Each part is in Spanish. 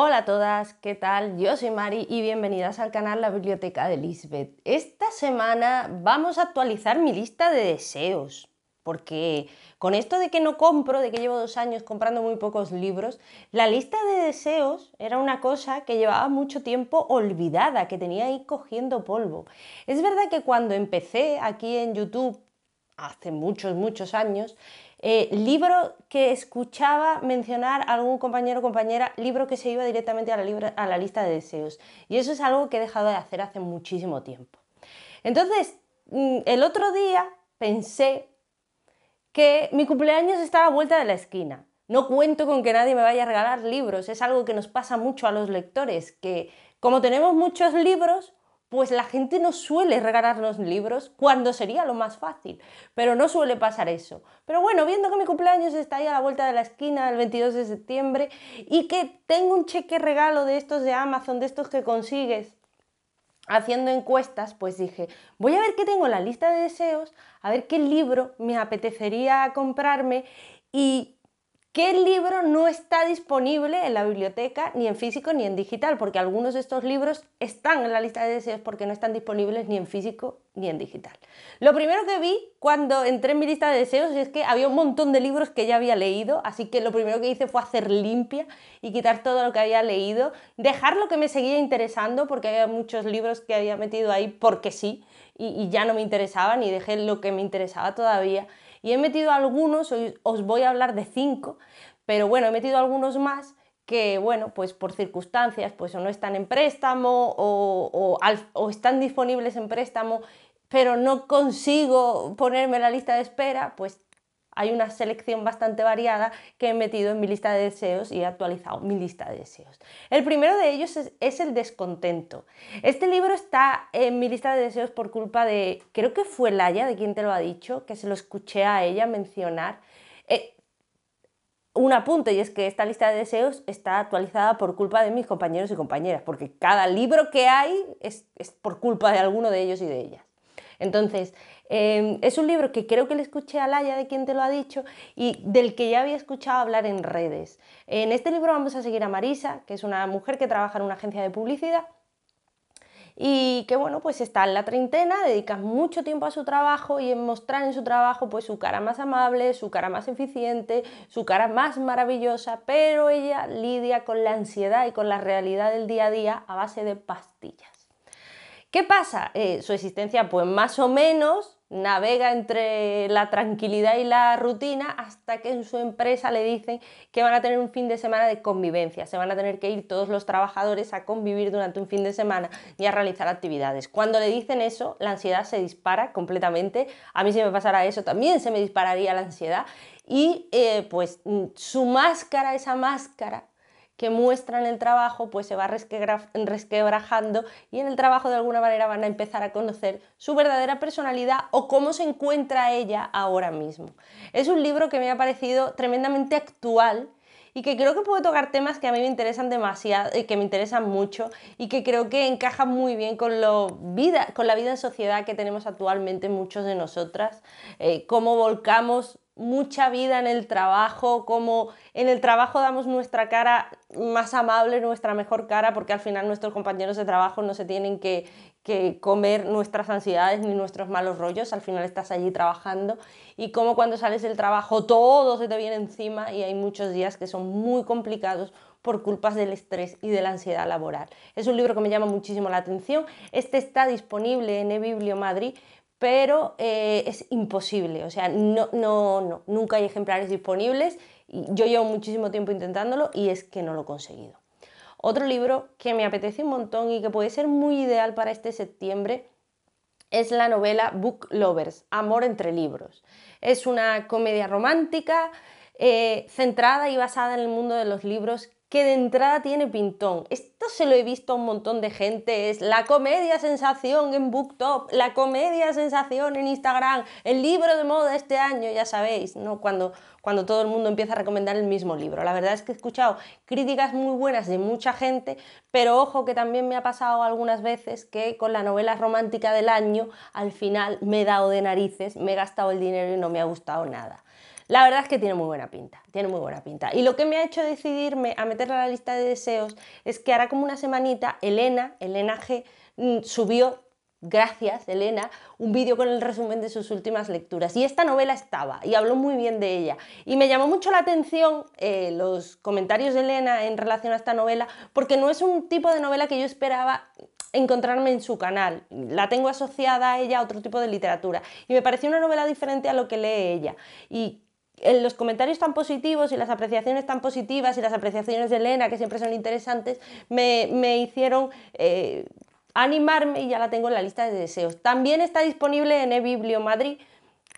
Hola a todas, ¿qué tal? Yo soy Mari y bienvenidas al canal La Biblioteca de Lisbeth. Esta semana vamos a actualizar mi lista de deseos, porque con esto de que no compro, de que llevo dos años comprando muy pocos libros, la lista de deseos era una cosa que llevaba mucho tiempo olvidada, que tenía ahí cogiendo polvo. Es verdad que cuando empecé aquí en YouTube hace muchos, muchos años, eh, libro que escuchaba mencionar a algún compañero o compañera, libro que se iba directamente a la, lista de deseos. Y eso es algo que he dejado de hacer hace muchísimo tiempo. Entonces, mm, el otro día pensé que mi cumpleaños estaba a vuelta de la esquina. No cuento con que nadie me vaya a regalar libros, es algo que nos pasa mucho a los lectores, que como tenemos muchos libros, pues la gente no suele regalarnos libros cuando sería lo más fácil, pero no suele pasar eso. Pero bueno, viendo que mi cumpleaños está ahí a la vuelta de la esquina el 22 de septiembre y que tengo un cheque regalo de estos de Amazon, de estos que consigues haciendo encuestas, pues dije, voy a ver qué tengo en la lista de deseos, a ver qué libro me apetecería comprarme y ¿Qué libro no está disponible en la biblioteca, ni en físico ni en digital? Porque algunos de estos libros están en la lista de deseos porque no están disponibles ni en físico ni en digital. Lo primero que vi cuando entré en mi lista de deseos es que había un montón de libros que ya había leído, así que lo primero que hice fue hacer limpia y quitar todo lo que había leído, dejar lo que me seguía interesando porque había muchos libros que había metido ahí porque sí y, y ya no me interesaban y dejé lo que me interesaba todavía y he metido algunos, os voy a hablar de cinco, pero bueno, he metido algunos más que, bueno, pues por circunstancias, pues o no están en préstamo o, o, o están disponibles en préstamo pero no consigo ponerme la lista de espera, pues hay una selección bastante variada que he metido en mi lista de deseos y he actualizado mi lista de deseos. El primero de ellos es, el descontento. Este libro está en mi lista de deseos por culpa de, creo que fue Laia, de quien te lo ha dicho, que se lo escuché a ella mencionar. Eh, un apunte y es que esta lista de deseos está actualizada por culpa de mis compañeros y compañeras, porque cada libro que hay es, es por culpa de alguno de ellos y de ellas. Entonces, Em, es un libro que creo que le escuché a Laia de quien te lo ha dicho y del que ya había escuchado hablar en redes. En este libro vamos a seguir a Marisa, que es una mujer que trabaja en una agencia de publicidad y que bueno, pues está en la treintena, dedica mucho tiempo a su trabajo y en mostrar en su trabajo pues su cara más amable, su cara más eficiente, su cara más maravillosa, pero ella lidia con la ansiedad y con la realidad del día a día a base de pastillas. ¿Qué pasa? Eh, su existencia, pues más o menos, navega entre la tranquilidad y la rutina hasta que en su empresa le dicen que van a tener un fin de semana de convivencia, se van a tener que ir todos los trabajadores a convivir durante un fin de semana y a realizar actividades. Cuando le dicen eso, la ansiedad se dispara completamente, a mí si me pasara eso también se me dispararía la ansiedad y eh, pues mm, su máscara, esa máscara que muestran el trabajo, pues se va resquebrajando y en el trabajo de alguna manera van a empezar a conocer su verdadera personalidad o cómo se encuentra ella ahora mismo. Es un libro que me ha parecido tremendamente actual y que creo que puede tocar temas que a mí me interesan demasiado y eh, que me interesan mucho y que creo que encajan muy bien con, la vida en sociedad que tenemos actualmente muchos de nosotras, eh, cómo volcamos mucha vida en el trabajo, cómo en el trabajo damos nuestra cara más amable, nuestra mejor cara, porque al final nuestros compañeros de trabajo no se tienen que, comer nuestras ansiedades ni nuestros malos rollos, al final estás allí trabajando y como cuando sales del trabajo todo se te viene encima y hay muchos días que son muy complicados por culpas del estrés y de la ansiedad laboral. Es un libro que me llama muchísimo la atención, este está disponible en eBiblio Madrid, pero eh, es imposible, o sea, no, no, no, nunca hay ejemplares disponibles yo llevo muchísimo tiempo intentándolo y es que no lo he conseguido. Otro libro que me apetece un montón y que puede ser muy ideal para este septiembre es la novela Book Lovers, Amor entre Libros. Es una comedia romántica eh, centrada y basada en el mundo de los libros que de entrada tiene pintón. Esto se lo he visto a un montón de gente. Es la comedia sensación en Booktop, la comedia sensación en Instagram, el libro de moda este año, ya sabéis, ¿no? Cuando, cuando todo el mundo empieza a recomendar el mismo libro. La verdad es que he escuchado críticas muy buenas de mucha gente, pero ojo que también me ha pasado algunas veces que con la novela romántica del año al final me he dado de narices, me he gastado el dinero y no me ha gustado nada. La verdad es que tiene muy buena pinta, tiene muy buena pinta. Y lo que me ha hecho decidirme a meterla a la lista de deseos es que hará como una semanita Elena, Elena G, mm, subió Gracias, Elena, un vídeo con el resumen de sus últimas lecturas. Y esta novela estaba, y habló muy bien de ella. Y me llamó mucho la atención eh, los comentarios de Elena en relación a esta novela, porque no es un tipo de novela que yo esperaba encontrarme en su canal. La tengo asociada a ella a otro tipo de literatura. Y me pareció una novela diferente a lo que lee ella. Y eh, los comentarios tan positivos y las apreciaciones tan positivas y las apreciaciones de Elena, que siempre son interesantes, me, hicieron eh, animarme y ya la tengo en la lista de deseos. También está disponible en Madrid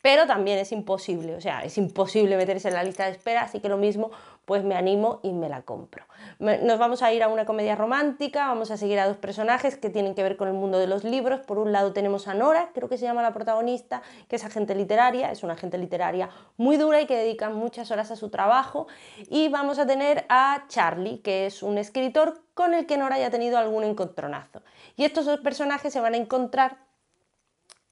pero también es imposible, o sea, es imposible meterse en la lista de espera, así que lo mismo, pues me animo y me la compro. Nos vamos a ir a una comedia romántica, vamos a seguir a dos personajes que tienen que ver con el mundo de los libros. Por un lado tenemos a Nora, creo que se llama la protagonista, que es agente literaria, es una agente literaria muy dura y que dedica muchas horas a su trabajo. Y vamos a tener a Charlie, que es un escritor con el que Nora haya tenido algún encontronazo. Y estos dos personajes se van a encontrar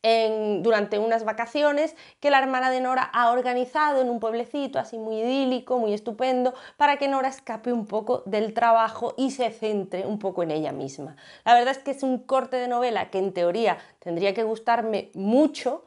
durante unas vacaciones que la hermana de Nora ha organizado en un pueblecito así muy idílico, muy estupendo, para que Nora escape un poco del trabajo y se centre un poco en ella misma. La verdad es que es un corte de novela que en teoría tendría que gustarme mucho,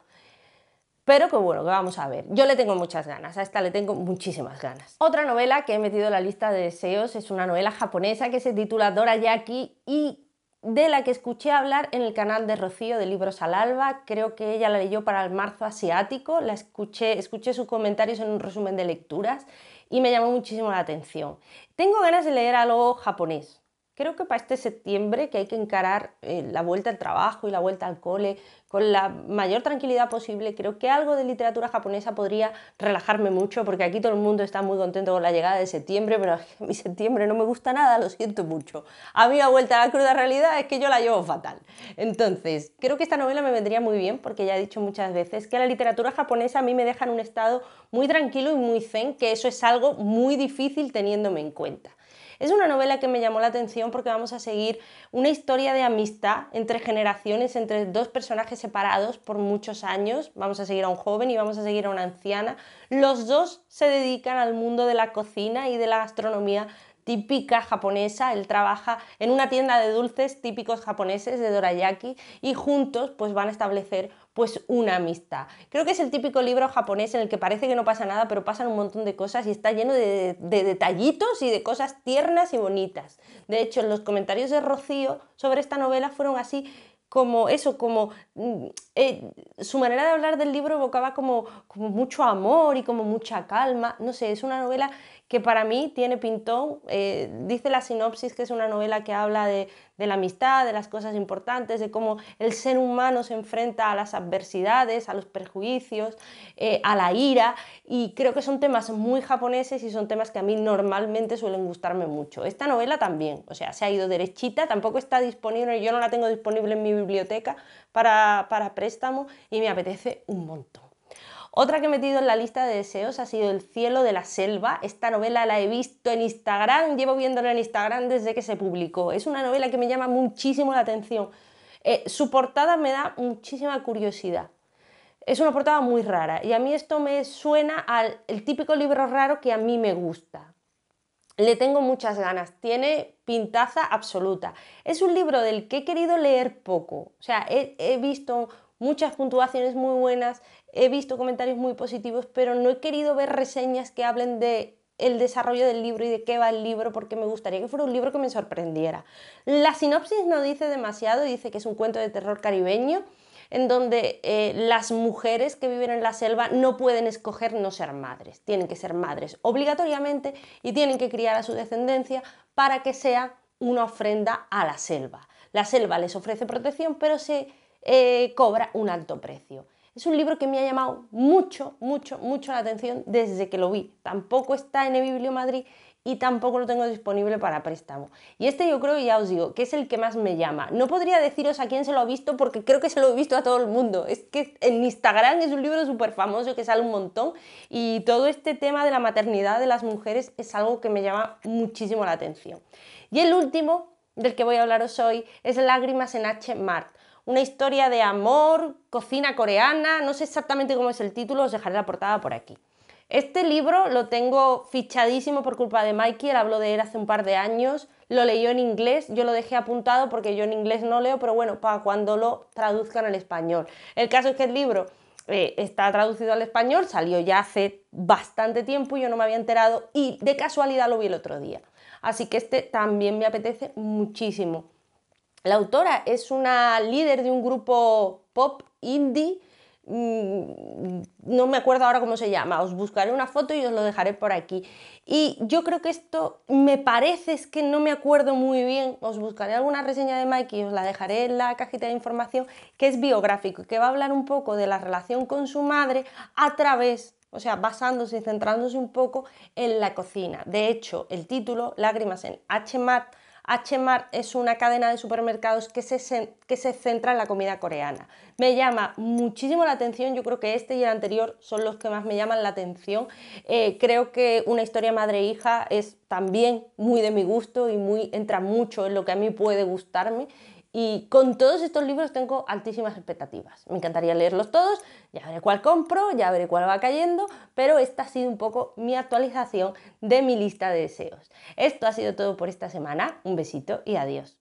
pero que bueno, que vamos a ver. Yo le tengo muchas ganas, a esta le tengo muchísimas ganas. Otra novela que he metido en la lista de deseos es una novela japonesa que se titula Dora Yaki y de la que escuché hablar en el canal de Rocío de Libros al Alba. Creo que ella la leyó para el marzo asiático, la escuché, escuché sus comentarios en un resumen de lecturas y me llamó muchísimo la atención. Tengo ganas de leer algo japonés, creo que para este septiembre que hay que encarar eh, la vuelta al trabajo y la vuelta al cole con la mayor tranquilidad posible, creo que algo de literatura japonesa podría relajarme mucho, porque aquí todo el mundo está muy contento con la llegada de septiembre, pero mi septiembre no me gusta nada, lo siento mucho. A mí la vuelta a la cruda realidad es que yo la llevo fatal. Entonces, creo que esta novela me vendría muy bien, porque ya he dicho muchas veces que la literatura japonesa a mí me deja en un estado muy tranquilo y muy zen, que eso es algo muy difícil teniéndome en cuenta. Es una novela que me llamó la atención porque vamos a seguir una historia de amistad entre generaciones, entre dos personajes separados por muchos años. Vamos a seguir a un joven y vamos a seguir a una anciana. Los dos se dedican al mundo de la cocina y de la gastronomía típica japonesa, él trabaja en una tienda de dulces típicos japoneses de Dorayaki y juntos pues van a establecer pues una amistad. Creo que es el típico libro japonés en el que parece que no pasa nada, pero pasan un montón de cosas y está lleno de, detallitos y de cosas tiernas y bonitas. De hecho, los comentarios de Rocío sobre esta novela fueron así como eso, como mm, eh, su manera de hablar del libro evocaba como, como mucho amor y como mucha calma. No sé, es una novela que para mí tiene pintón. Eh, dice la sinopsis que es una novela que habla de, la amistad, de las cosas importantes, de cómo el ser humano se enfrenta a las adversidades, a los perjuicios, eh, a la ira, y creo que son temas muy japoneses y son temas que a mí normalmente suelen gustarme mucho. Esta novela también, o sea, se ha ido derechita, tampoco está disponible, yo no la tengo disponible en mi biblioteca para, para préstamo y me apetece un montón. Otra que he metido en la lista de deseos ha sido El cielo de la selva. Esta novela la he visto en Instagram, llevo viéndola en Instagram desde que se publicó. Es una novela que me llama muchísimo la atención. Eh, su portada me da muchísima curiosidad. Es una portada muy rara y a mí esto me suena al típico libro raro que a mí me gusta. Le tengo muchas ganas, tiene pintaza absoluta. Es un libro del que he querido leer poco. O sea, he visto muchas puntuaciones muy buenas, he visto comentarios muy positivos, pero no he querido ver reseñas que hablen de el desarrollo del libro y de qué va el libro, porque me gustaría que fuera un libro que me sorprendiera. La sinopsis no dice demasiado, dice que es un cuento de terror caribeño, en donde eh, las mujeres que viven en la selva no pueden escoger no ser madres, tienen que ser madres obligatoriamente y tienen que criar a su descendencia para que sea una ofrenda a la selva. La selva les ofrece protección, pero se eh, cobra un alto precio. Es un libro que me ha llamado mucho, mucho, mucho la atención desde que lo vi. Tampoco está en Ebiblio Madrid y tampoco lo tengo disponible para préstamo. Y este yo creo, ya os digo, que es el que más me llama. No podría deciros a quién se lo ha visto porque creo que se lo he visto a todo el mundo. Es que en Instagram es un libro súper famoso que sale un montón y todo este tema de la maternidad de las mujeres es algo que me llama muchísimo la atención. Y el último del que voy a hablaros hoy es Lágrimas en H. Mart una historia de amor, cocina coreana, no sé exactamente cómo es el título, os dejaré la portada por aquí. Este libro lo tengo fichadísimo por culpa de Mikey, él habló de él hace un par de años, lo leyó en inglés, yo lo dejé apuntado porque yo en inglés no leo, pero bueno, para cuando lo traduzcan al español. El caso es que el libro eh, está traducido al español, salió ya hace bastante tiempo y yo no me había enterado y de casualidad lo vi el otro día. Así que este también me apetece muchísimo. La autora es una líder de un grupo pop indie, mm, no me acuerdo ahora cómo se llama, os buscaré una foto y os lo dejaré por aquí. Y yo creo que esto me parece, es que no me acuerdo muy bien, os buscaré alguna reseña de Mike y os la dejaré en la cajita de información, que es biográfico, y que va a hablar un poco de la relación con su madre a través o sea, basándose y centrándose un poco en la cocina. De hecho, el título, Lágrimas en HMAT, h es una cadena de supermercados que se, que se centra en la comida coreana. Me llama muchísimo la atención, yo creo que este y el anterior son los que más me llaman la atención. Eh, creo que una historia madre-hija es también muy de mi gusto y muy entra mucho en lo que a mí puede gustarme y con todos estos libros tengo altísimas expectativas. Me encantaría leerlos todos, ya veré cuál compro, ya veré cuál va cayendo, pero esta ha sido un poco mi actualización de mi lista de deseos. Esto ha sido todo por esta semana, un besito y adiós.